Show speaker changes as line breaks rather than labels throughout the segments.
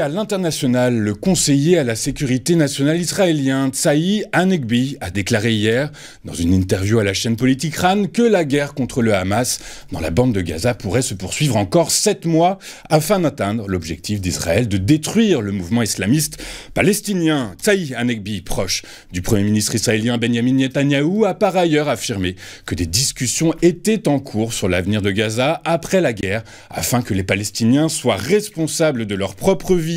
à l'international, le conseiller à la sécurité nationale israélien, Tsaï Hanegbi, a déclaré hier, dans une interview à la chaîne politique RAN, que la guerre contre le Hamas dans la bande de Gaza pourrait se poursuivre encore sept mois afin d'atteindre l'objectif d'Israël de détruire le mouvement islamiste palestinien. Tsaï Hanegbi, proche du Premier ministre israélien Benjamin Netanyahu, a par ailleurs affirmé que des discussions étaient en cours sur l'avenir de Gaza après la guerre afin que les Palestiniens soient responsables de leur propre vie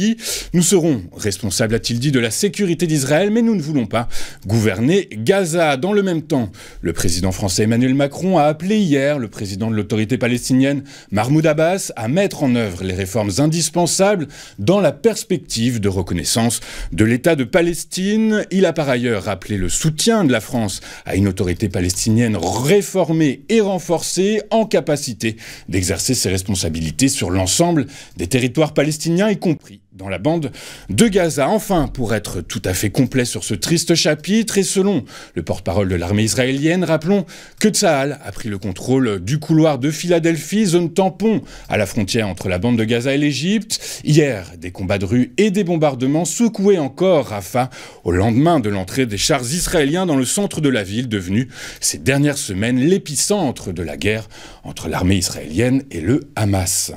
nous serons responsables, a-t-il dit, de la sécurité d'Israël, mais nous ne voulons pas gouverner Gaza. Dans le même temps, le président français Emmanuel Macron a appelé hier le président de l'autorité palestinienne Mahmoud Abbas à mettre en œuvre les réformes indispensables dans la perspective de reconnaissance de l'État de Palestine. Il a par ailleurs rappelé le soutien de la France à une autorité palestinienne réformée et renforcée en capacité d'exercer ses responsabilités sur l'ensemble des territoires palestiniens, y compris dans la bande de Gaza. Enfin, pour être tout à fait complet sur ce triste chapitre, et selon le porte-parole de l'armée israélienne, rappelons que Tsahal a pris le contrôle du couloir de Philadelphie, zone tampon à la frontière entre la bande de Gaza et l'Égypte. Hier, des combats de rue et des bombardements secouaient encore Rafah au lendemain de l'entrée des chars israéliens dans le centre de la ville, devenue ces dernières semaines l'épicentre de la guerre entre l'armée israélienne et le Hamas.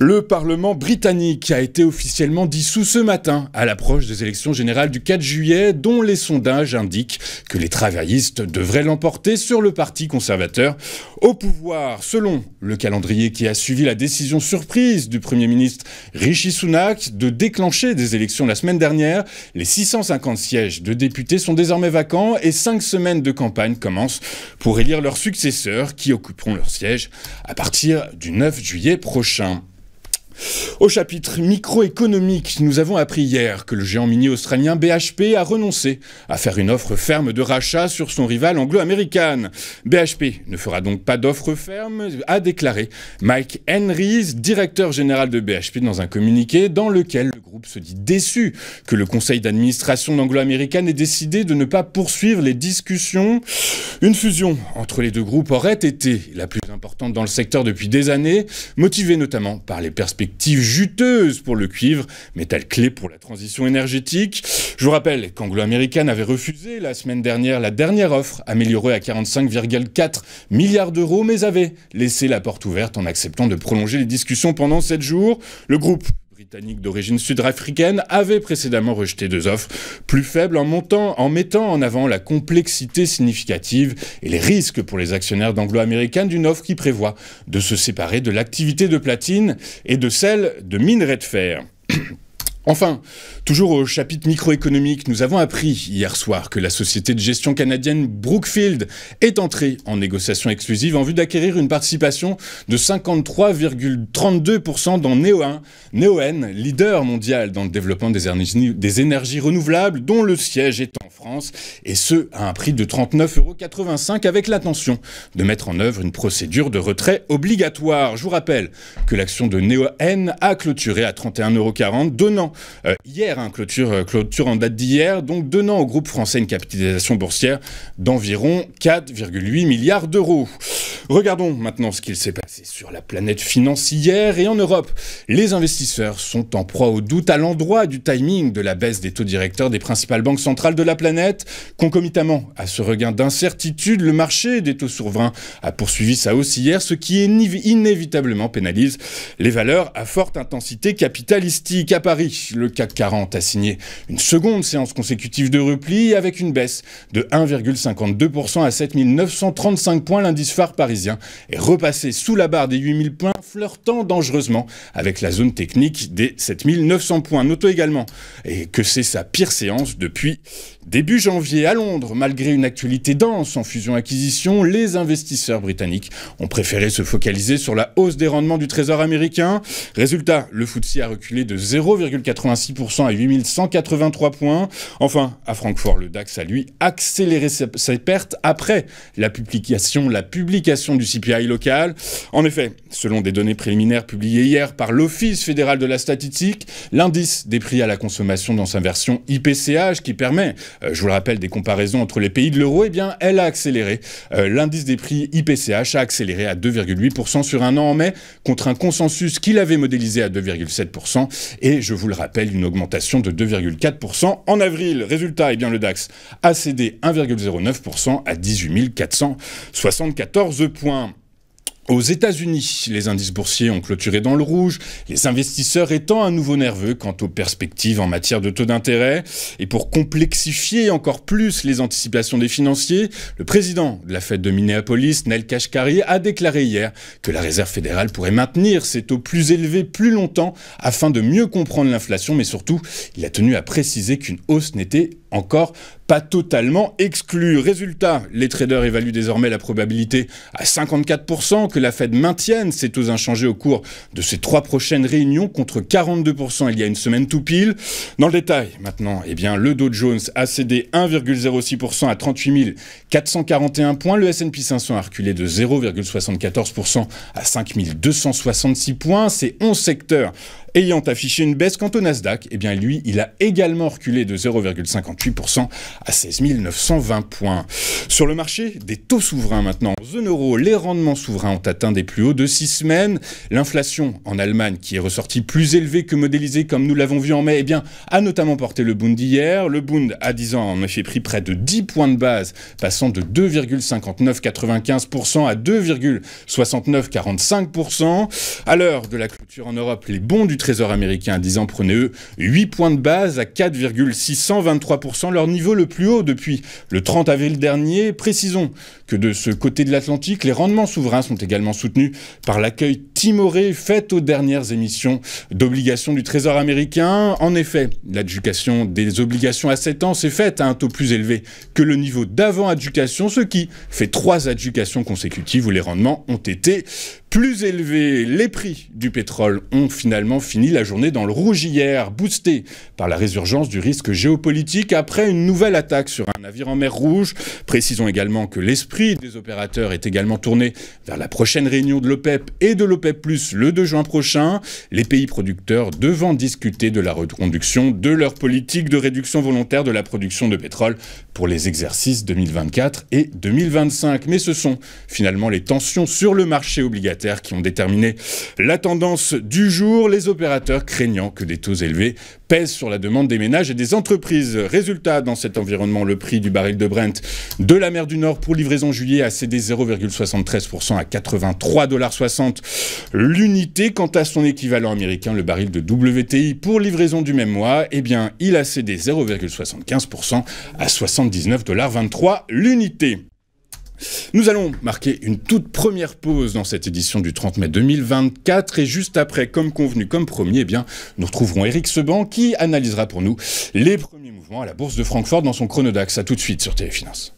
Le Parlement britannique a été officiellement dissous ce matin à l'approche des élections générales du 4 juillet dont les sondages indiquent que les travaillistes devraient l'emporter sur le Parti conservateur au pouvoir selon le calendrier qui a suivi la décision surprise du Premier ministre Rishi Sunak de déclencher des élections la semaine dernière. Les 650 sièges de députés sont désormais vacants et cinq semaines de campagne commencent pour élire leurs successeurs qui occuperont leur siège à partir du 9 juillet prochain. Au chapitre microéconomique, nous avons appris hier que le géant mini australien BHP a renoncé à faire une offre ferme de rachat sur son rival anglo-américain. BHP ne fera donc pas d'offre ferme, a déclaré Mike Henrys, directeur général de BHP, dans un communiqué dans lequel le groupe se dit déçu que le conseil d'administration d'anglo-américaine ait décidé de ne pas poursuivre les discussions. Une fusion entre les deux groupes aurait été la plus importante dans le secteur depuis des années, motivée notamment par les perspectives juteuse juteuses pour le cuivre, métal clé pour la transition énergétique. Je vous rappelle qu'Anglo américaine avait refusé la semaine dernière la dernière offre améliorée à 45,4 milliards d'euros, mais avait laissé la porte ouverte en acceptant de prolonger les discussions pendant 7 jours. Le groupe britannique d'origine sud-africaine avait précédemment rejeté deux offres plus faibles en, montant, en mettant en avant la complexité significative et les risques pour les actionnaires danglo américains d'une offre qui prévoit de se séparer de l'activité de platine et de celle de minerai de fer. Enfin, toujours au chapitre microéconomique, nous avons appris hier soir que la société de gestion canadienne Brookfield est entrée en négociation exclusive en vue d'acquérir une participation de 53,32% dans Neoen, e e leader mondial dans le développement des énergies, renouvelables, dont le siège est en France, et ce à un prix de 39,85€ avec l'intention de mettre en œuvre une procédure de retrait obligatoire. Je vous rappelle que l'action de Neoen e a clôturé à 31,40€, donnant euh, hier, hein, clôture, euh, clôture en date d'hier, donc donnant au groupe français une capitalisation boursière d'environ 4,8 milliards d'euros. Regardons maintenant ce qu'il s'est passé sur la planète financière et en Europe. Les investisseurs sont en proie au doute à l'endroit du timing de la baisse des taux directeurs des principales banques centrales de la planète. Concomitamment à ce regain d'incertitude, le marché des taux souverains a poursuivi sa hausse hier, ce qui inévitablement pénalise les valeurs à forte intensité capitalistique. À Paris, le CAC 40 a signé une seconde séance consécutive de repli avec une baisse de 1,52% à 7935 points l'indice phare Parisien est repassé sous la barre des 8000 points, flirtant dangereusement avec la zone technique des 7900 points. Notons également et que c'est sa pire séance depuis Début janvier à Londres, malgré une actualité dense en fusion-acquisition, les investisseurs britanniques ont préféré se focaliser sur la hausse des rendements du Trésor américain. Résultat, le FTSE a reculé de 0,86% à 8183 points. Enfin, à Francfort, le DAX a lui accéléré ses pertes après la publication, la publication du CPI local. En effet, selon des données préliminaires publiées hier par l'Office fédéral de la statistique, l'indice des prix à la consommation dans sa version IPCH qui permet euh, je vous le rappelle, des comparaisons entre les pays de l'euro, eh bien, elle a accéléré. Euh, l'indice des prix IPCH a accéléré à 2,8% sur un an en mai, contre un consensus qu'il avait modélisé à 2,7%, et je vous le rappelle, une augmentation de 2,4% en avril. Résultat, eh bien, le DAX a cédé 1,09% à 18 474 points. Aux États-Unis, les indices boursiers ont clôturé dans le rouge, les investisseurs étant à nouveau nerveux quant aux perspectives en matière de taux d'intérêt. Et pour complexifier encore plus les anticipations des financiers, le président de la Fed de Minneapolis, Nel Kashkari, a déclaré hier que la Réserve fédérale pourrait maintenir ses taux plus élevés plus longtemps afin de mieux comprendre l'inflation, mais surtout, il a tenu à préciser qu'une hausse n'était encore pas totalement exclu. Résultat, les traders évaluent désormais la probabilité à 54% que la Fed maintienne ses taux inchangés au cours de ses trois prochaines réunions contre 42% il y a une semaine tout pile. Dans le détail, maintenant, eh bien, le Dow Jones a cédé 1,06% à 38 441 points. Le S&P 500 a reculé de 0,74% à 5 266 points. Ces 11 secteurs ayant affiché une baisse quant au Nasdaq, eh bien lui, il a également reculé de 0,58% à 16 920 points. Sur le marché des taux souverains maintenant, en zone euro, les rendements souverains ont atteint des plus hauts de 6 semaines. L'inflation en Allemagne, qui est ressortie plus élevée que modélisée comme nous l'avons vu en mai, eh bien, a notamment porté le Bund hier. Le Bund à 10 ans en effet pris près de 10 points de base, passant de 2,5995% à 2,6945%. À l'heure de la clôture en Europe, les bons du Trésor américain, ans, prenez-eux 8 points de base à 4,623%, leur niveau le plus haut depuis le 30 avril dernier. Précisons que de ce côté de l'Atlantique, les rendements souverains sont également soutenus par l'accueil timoré fait aux dernières émissions d'obligations du Trésor américain. En effet, l'adjudication des obligations à 7 ans s'est faite à un taux plus élevé que le niveau d'avant-adjudication, ce qui fait trois adjudications consécutives où les rendements ont été plus élevés. Les prix du pétrole ont finalement fini la journée dans le rouge hier, boosté par la résurgence du risque géopolitique après une nouvelle attaque sur un navire en mer Rouge. Précisons également que l'esprit des opérateurs est également tourné vers la prochaine réunion de l'OPEP et de l'OPEP+, le 2 juin prochain. Les pays producteurs devant discuter de la reconduction de leur politique de réduction volontaire de la production de pétrole pour les exercices 2024 et 2025. Mais ce sont finalement les tensions sur le marché obligataire qui ont déterminé la tendance du jour. Les opérateurs craignant que des taux élevés pèsent sur la demande des ménages et des entreprises. Résultat, dans cet environnement, le prix du baril de Brent de la mer du Nord pour livraison juillet a cédé 0,73% à 83,60$ l'unité. Quant à son équivalent américain, le baril de WTI pour livraison du même mois, eh bien, il a cédé 0,75% à 79,23$ l'unité. Nous allons marquer une toute première pause dans cette édition du 30 mai 2024 et juste après, comme convenu, comme premier, eh bien, nous retrouverons Eric Seban qui analysera pour nous les premiers mouvements à la Bourse de Francfort dans son chronodax. À tout de suite sur Téléfinance.